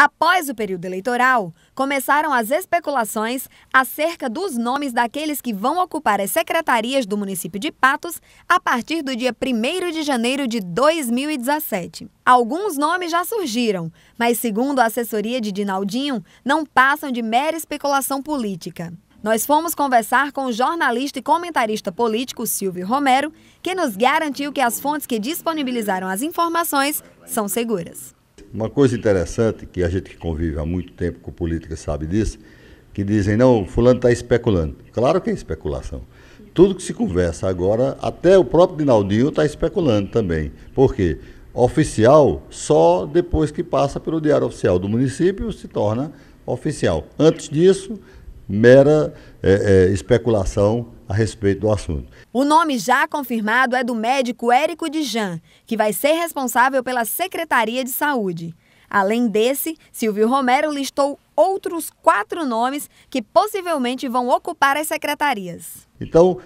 Após o período eleitoral, começaram as especulações acerca dos nomes daqueles que vão ocupar as secretarias do município de Patos a partir do dia 1 de janeiro de 2017. Alguns nomes já surgiram, mas, segundo a assessoria de Dinaldinho, não passam de mera especulação política. Nós fomos conversar com o jornalista e comentarista político Silvio Romero, que nos garantiu que as fontes que disponibilizaram as informações são seguras. Uma coisa interessante, que a gente que convive há muito tempo com política sabe disso, que dizem, não, fulano está especulando. Claro que é especulação. Tudo que se conversa agora, até o próprio Dinaldinho está especulando também. Por quê? Oficial, só depois que passa pelo Diário Oficial do município se torna oficial. Antes disso, mera é, é, especulação a respeito do assunto. O nome já confirmado é do médico Érico de Jean, que vai ser responsável pela Secretaria de Saúde. Além desse, Silvio Romero listou outros quatro nomes que possivelmente vão ocupar as secretarias. Então,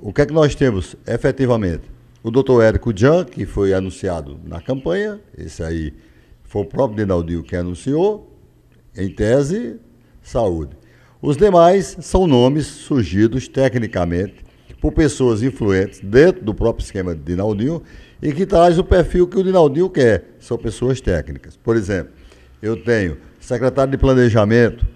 o que é que nós temos efetivamente? O doutor Érico Jan, que foi anunciado na campanha, esse aí foi o próprio Dinaldinho que anunciou, em tese, saúde. Os demais são nomes surgidos tecnicamente por pessoas influentes dentro do próprio esquema de Dinaldinho e que traz o perfil que o Dinaldinho quer. São pessoas técnicas. Por exemplo, eu tenho secretário de Planejamento,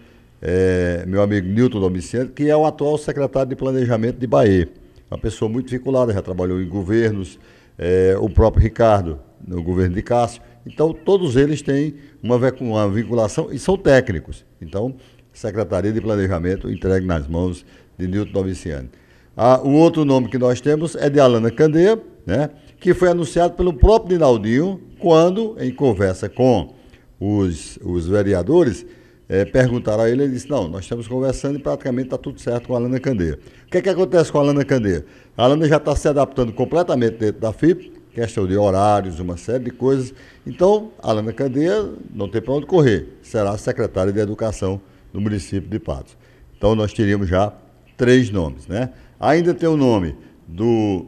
é, meu amigo Newton Domiciano, que é o atual secretário de Planejamento de Bahia. Uma pessoa muito vinculada, já trabalhou em governos, é, o próprio Ricardo, no governo de Cássio. Então, todos eles têm uma, uma vinculação e são técnicos. Então, Secretaria de Planejamento, entregue nas mãos de Nilton Noviciano. Ah, o outro nome que nós temos é de Alana Candeia, né, que foi anunciado pelo próprio Dinaldinho, quando, em conversa com os, os vereadores, é, perguntaram a ele, ele disse, não, nós estamos conversando e praticamente está tudo certo com a Alana Candeia. O que é que acontece com a Alana Candeia? A Alana já está se adaptando completamente dentro da FIP, questão de horários, uma série de coisas. Então, a Alana Candeia não tem para onde correr, será secretária de Educação do município de Patos. Então nós teríamos já três nomes, né? Ainda tem o nome do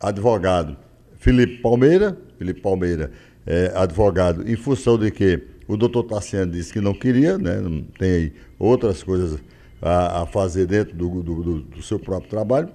advogado Felipe Palmeira, Felipe Palmeira é advogado em função de que o doutor Tassiano disse que não queria, né? Tem outras coisas a, a fazer dentro do, do, do seu próprio trabalho,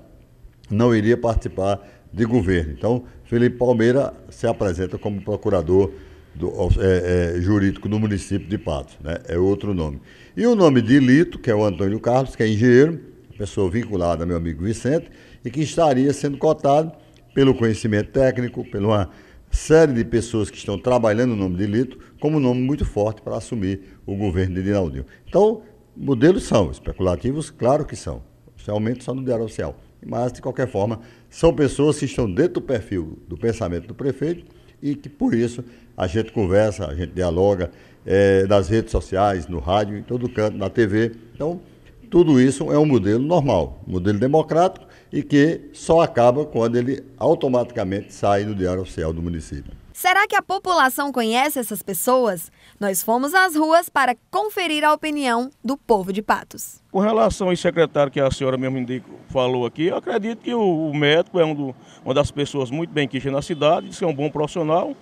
não iria participar de governo. Então, Felipe Palmeira se apresenta como procurador do, é, é, jurídico do município de Patos, né? é outro nome. E o nome de Lito, que é o Antônio Carlos, que é engenheiro, pessoa vinculada ao meu amigo Vicente, e que estaria sendo cotado pelo conhecimento técnico, pela uma série de pessoas que estão trabalhando o nome de Lito, como um nome muito forte para assumir o governo de Dinaldinho. Então, modelos são especulativos, claro que são. Oficialmente só no Diário Oficial. Mas, de qualquer forma, são pessoas que estão dentro do perfil do pensamento do prefeito e que por isso a gente conversa, a gente dialoga é, nas redes sociais, no rádio, em todo canto, na TV. Então, tudo isso é um modelo normal, um modelo democrático e que só acaba quando ele automaticamente sai do Diário Oficial do município. Será que a população conhece essas pessoas? Nós fomos às ruas para conferir a opinião do povo de Patos. Com relação ao secretário que a senhora mesmo indicou, falou aqui, eu acredito que o médico é um do, uma das pessoas muito bem quistas na cidade, diz que é um bom profissional.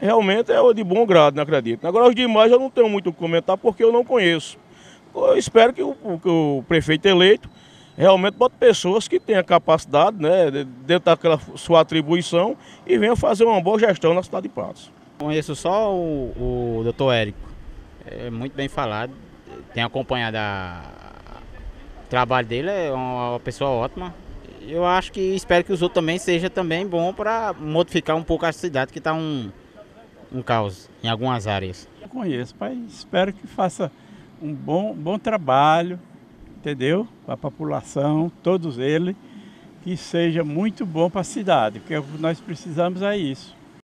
Realmente é de bom grado, não né, acredito. Agora, os demais eu não tenho muito o que comentar porque eu não conheço. Eu espero que o, que o prefeito eleito realmente bota pessoas que têm a capacidade, né, dentro daquela sua atribuição, e venham fazer uma boa gestão na cidade de Patos. Conheço só o, o doutor Érico, é muito bem falado, tem acompanhado a... o trabalho dele, é uma pessoa ótima. Eu acho que espero que os outros também seja também bom para modificar um pouco a cidade que está um, um caos em algumas áreas. Eu conheço, pai, espero que faça um bom, bom trabalho, entendeu? Para a população, todos eles, que seja muito bom para a cidade, porque é o que nós precisamos é isso.